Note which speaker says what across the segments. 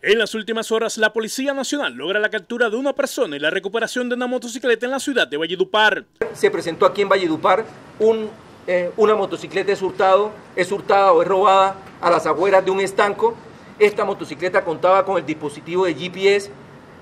Speaker 1: En las últimas horas, la Policía Nacional logra la captura de una persona y la recuperación de una motocicleta en
Speaker 2: la ciudad de Valledupar. Se presentó aquí en Valledupar eh, una motocicleta es, es hurtada o es robada a las afueras de un estanco. Esta motocicleta contaba con el dispositivo de GPS.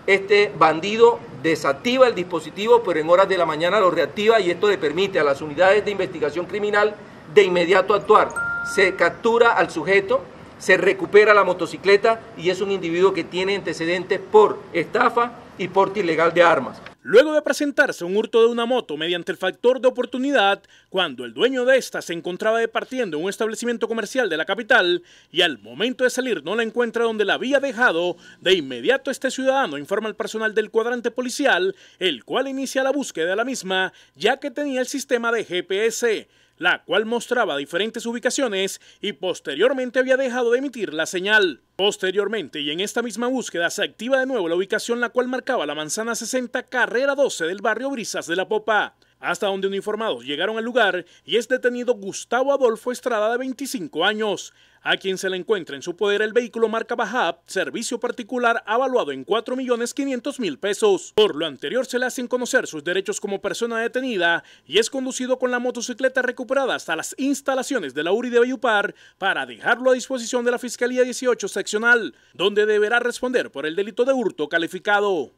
Speaker 2: Este bandido desactiva el dispositivo, pero en horas de la mañana lo reactiva y esto le permite a las unidades de investigación criminal de inmediato actuar. Se captura al sujeto, se recupera la motocicleta y es un individuo que tiene antecedentes por estafa y porte ilegal de armas. Luego de presentarse
Speaker 1: un hurto de una moto mediante el factor de oportunidad, cuando el dueño de esta se encontraba departiendo en un establecimiento comercial de la capital y al momento de salir no la encuentra donde la había dejado, de inmediato este ciudadano informa al personal del cuadrante policial, el cual inicia la búsqueda de la misma, ya que tenía el sistema de GPS la cual mostraba diferentes ubicaciones y posteriormente había dejado de emitir la señal. Posteriormente y en esta misma búsqueda se activa de nuevo la ubicación la cual marcaba la manzana 60 carrera 12 del barrio Brisas de la Popa, hasta donde uniformados llegaron al lugar y es detenido Gustavo Adolfo Estrada de 25 años, a quien se le encuentra en su poder el vehículo marca Bajab, servicio particular avaluado en 4.500.000 pesos. Por lo anterior se le hacen conocer sus derechos como persona detenida y es conducido con la motocicleta recuperada hasta las instalaciones de la URI de Bayupar para dejarlo a disposición de la Fiscalía 18 Seccional, donde deberá responder por el delito de hurto calificado.